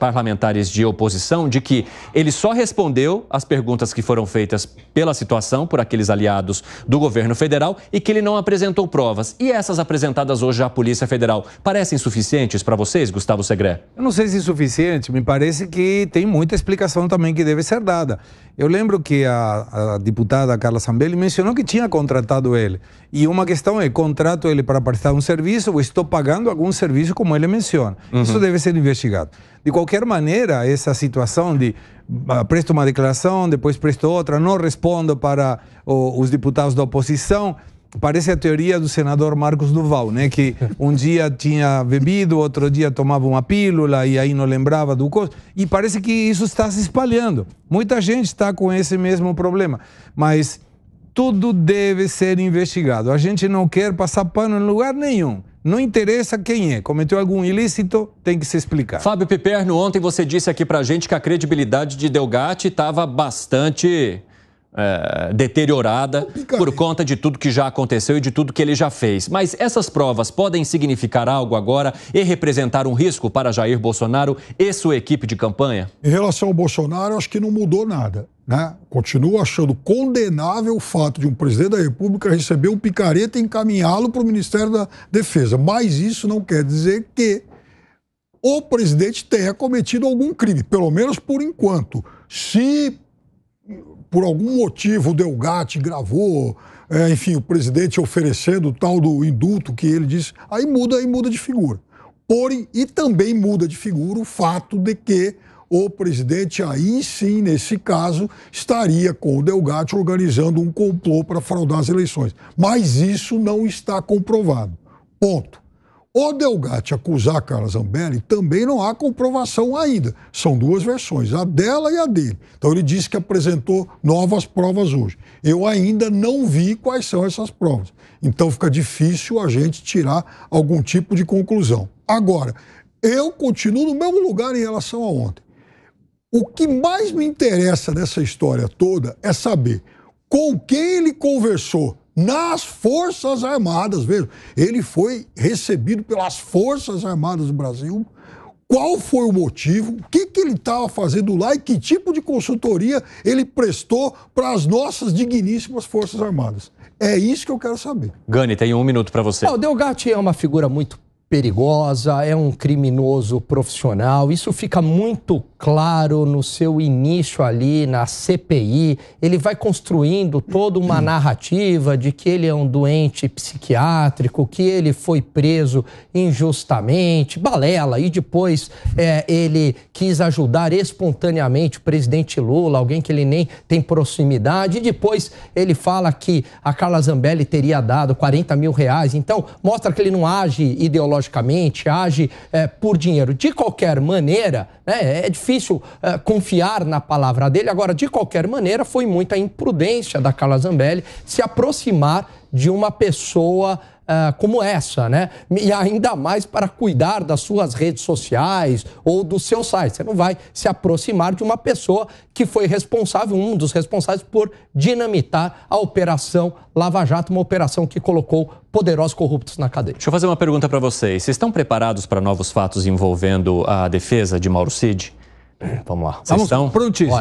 parlamentares de oposição de que ele só respondeu às perguntas que foram feitas pela situação por aqueles aliados do governo federal e que ele não apresentou provas. E essas apresentadas hoje à Polícia Federal parecem suficientes para vocês, Gustavo Segré? Eu não sei se é suficiente, me parece que tem muita explicação também que deve ser dada. Eu lembro que a, a deputada Carla Sambelli mencionou que tinha contratado ele. E uma questão é, contrato ele para prestar um serviço ou estou pagando algum serviço como ele menciona. Uhum. Isso deve ser investigado. De qualquer maneira, essa situação de uh, presto uma declaração, depois presto outra, não respondo para os deputados da oposição parece a teoria do senador Marcos Duval, né? Que um dia tinha bebido, outro dia tomava uma pílula e aí não lembrava do corpo. E parece que isso está se espalhando. Muita gente está com esse mesmo problema. Mas tudo deve ser investigado. A gente não quer passar pano em lugar nenhum. Não interessa quem é. Cometeu algum ilícito, tem que se explicar. Fábio Piperno, ontem você disse aqui a gente que a credibilidade de Delgatti estava bastante é, deteriorada por conta de tudo que já aconteceu e de tudo que ele já fez. Mas essas provas podem significar algo agora e representar um risco para Jair Bolsonaro e sua equipe de campanha? Em relação ao Bolsonaro, acho que não mudou nada. Né? Continuo achando condenável o fato de um presidente da República receber um picareta e encaminhá-lo para o Ministério da Defesa. Mas isso não quer dizer que o presidente tenha cometido algum crime, pelo menos por enquanto. Se por algum motivo o Delgatti gravou, é, enfim, o presidente oferecendo o tal do indulto que ele disse, aí muda aí muda de figura. Porém, e também muda de figura o fato de que o presidente, aí sim, nesse caso, estaria com o Delgatti organizando um complô para fraudar as eleições. Mas isso não está comprovado. Ponto. O Delgatti acusar Carla Zambelli também não há comprovação ainda. São duas versões, a dela e a dele. Então ele disse que apresentou novas provas hoje. Eu ainda não vi quais são essas provas. Então fica difícil a gente tirar algum tipo de conclusão. Agora, eu continuo no mesmo lugar em relação a ontem. O que mais me interessa nessa história toda é saber com quem ele conversou nas Forças Armadas. Veja, ele foi recebido pelas Forças Armadas do Brasil. Qual foi o motivo? O que, que ele estava fazendo lá e que tipo de consultoria ele prestou para as nossas digníssimas Forças Armadas? É isso que eu quero saber. Gani, tem um minuto para você. o Delgatti é uma figura muito perigosa, é um criminoso profissional. Isso fica muito claro no seu início ali na CPI, ele vai construindo toda uma hum. narrativa de que ele é um doente psiquiátrico, que ele foi preso injustamente, balela, e depois é, ele quis ajudar espontaneamente o presidente Lula, alguém que ele nem tem proximidade, e depois ele fala que a Carla Zambelli teria dado 40 mil reais, então mostra que ele não age ideologicamente, age é, por dinheiro. De qualquer maneira, né, é difícil difícil uh, confiar na palavra dele. Agora, de qualquer maneira, foi muita imprudência da Carla Zambelli se aproximar de uma pessoa Uh, como essa, né? E ainda mais para cuidar das suas redes sociais ou do seu site. Você não vai se aproximar de uma pessoa que foi responsável, um dos responsáveis por dinamitar a operação Lava Jato, uma operação que colocou poderosos corruptos na cadeia. Deixa eu fazer uma pergunta para vocês. Vocês estão preparados para novos fatos envolvendo a defesa de Mauro Cid? Vamos lá. Vocês Vamos, estão? prontíssimos.